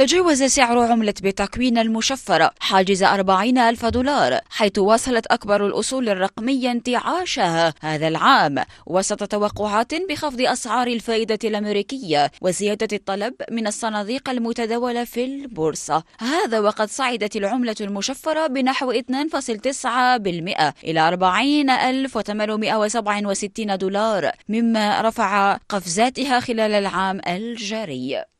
تجاوز سعر عملة بتكوين المشفرة حاجز 40 ألف دولار حيث واصلت أكبر الأصول الرقمية انتعاشها هذا العام وسط توقعات بخفض أسعار الفائدة الأمريكية وزيادة الطلب من الصناديق المتداولة في البورصة هذا وقد صعدت العملة المشفرة بنحو 2.9% إلى 40867 دولار مما رفع قفزاتها خلال العام الجاري